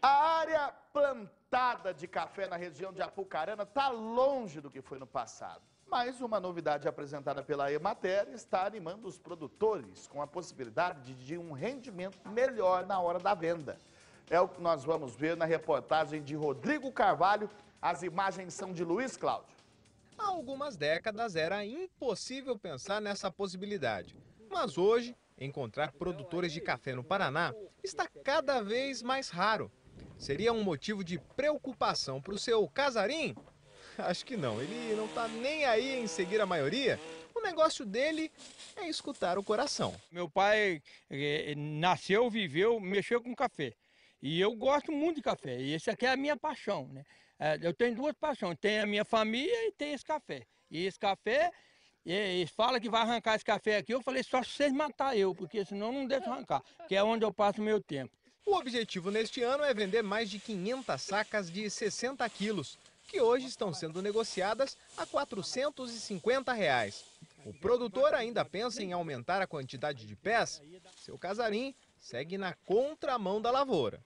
A área plantada de café na região de Apucarana está longe do que foi no passado. Mas uma novidade apresentada pela Emater está animando os produtores com a possibilidade de um rendimento melhor na hora da venda. É o que nós vamos ver na reportagem de Rodrigo Carvalho. As imagens são de Luiz Cláudio. Há algumas décadas era impossível pensar nessa possibilidade. Mas hoje, encontrar produtores de café no Paraná está cada vez mais raro seria um motivo de preocupação para o seu casarim? Acho que não, ele não está nem aí em seguir a maioria. O negócio dele é escutar o coração. Meu pai eh, eh, nasceu, viveu, mexeu com café. E eu gosto muito de café. E essa aqui é a minha paixão, né? Eh, eu tenho duas paixões. Tem a minha família e tem esse café. E esse café, eles falam que vai arrancar esse café aqui. Eu falei, só se vocês matar eu, porque senão não deixo arrancar. Que é onde eu passo o meu tempo. O objetivo neste ano é vender mais de 500 sacas de 60 quilos, que hoje estão sendo negociadas a R$ 450. Reais. O produtor ainda pensa em aumentar a quantidade de pés. Seu casarim segue na contramão da lavoura.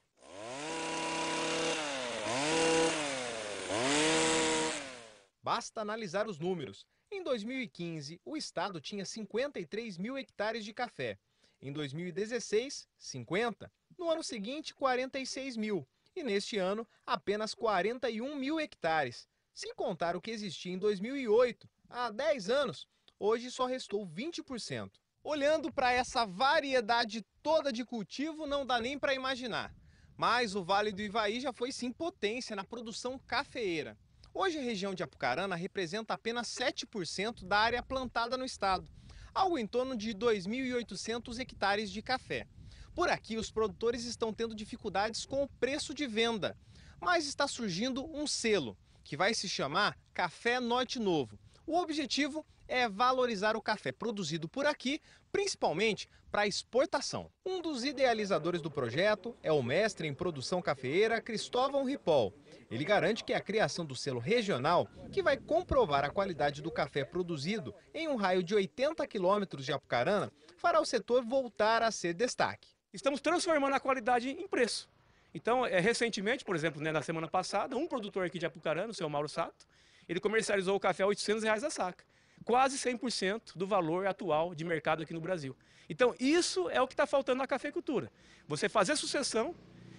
Basta analisar os números. Em 2015, o estado tinha 53 mil hectares de café. Em 2016, 50 no ano seguinte 46 mil e neste ano apenas 41 mil hectares. Se contar o que existia em 2008, há 10 anos, hoje só restou 20%. Olhando para essa variedade toda de cultivo, não dá nem para imaginar. Mas o Vale do Ivaí já foi sim potência na produção cafeeira. Hoje a região de Apucarana representa apenas 7% da área plantada no estado, algo em torno de 2.800 hectares de café. Por aqui, os produtores estão tendo dificuldades com o preço de venda, mas está surgindo um selo que vai se chamar Café Norte Novo. O objetivo é valorizar o café produzido por aqui, principalmente para exportação. Um dos idealizadores do projeto é o mestre em produção cafeeira Cristóvão Ripoll. Ele garante que a criação do selo regional, que vai comprovar a qualidade do café produzido em um raio de 80 quilômetros de Apucarana, fará o setor voltar a ser destaque estamos transformando a qualidade em preço. Então, é, recentemente, por exemplo, né, na semana passada, um produtor aqui de Apucarana, o seu Mauro Sato, ele comercializou o café a 800 reais a saca. Quase 100% do valor atual de mercado aqui no Brasil. Então, isso é o que está faltando na cafeicultura. Você fazer sucessão,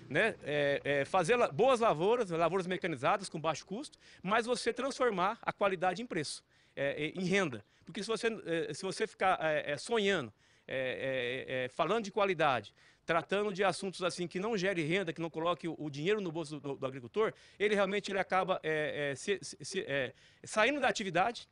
né, é, é, fazer la boas lavouras, lavouras mecanizadas com baixo custo, mas você transformar a qualidade em preço, é, é em renda. Porque se você, é, se você ficar é, sonhando é, é, é, falando de qualidade, tratando de assuntos assim que não gere renda, que não coloque o, dinheiro no bolso do, do, agricultor, ele realmente ele acaba é, é, se, se, saindo da atividade,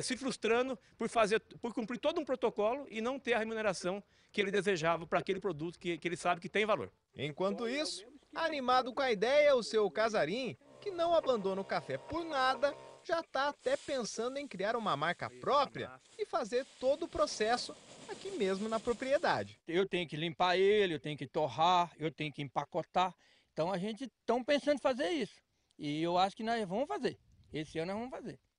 se frustrando por, fazer, por cumprir todo um protocolo e não ter a remuneração que ele desejava para aquele produto que, que ele sabe que tem valor. Enquanto isso, animado com a ideia, o seu casarim, que não abandona o café por nada, já está até pensando em criar uma marca própria e fazer todo o processo aqui mesmo na propriedade. Eu tenho que limpar ele, eu tenho que torrar, eu tenho que empacotar. Então a gente está pensando em fazer isso. E eu acho que nós vamos fazer. Esse ano nós vamos fazer.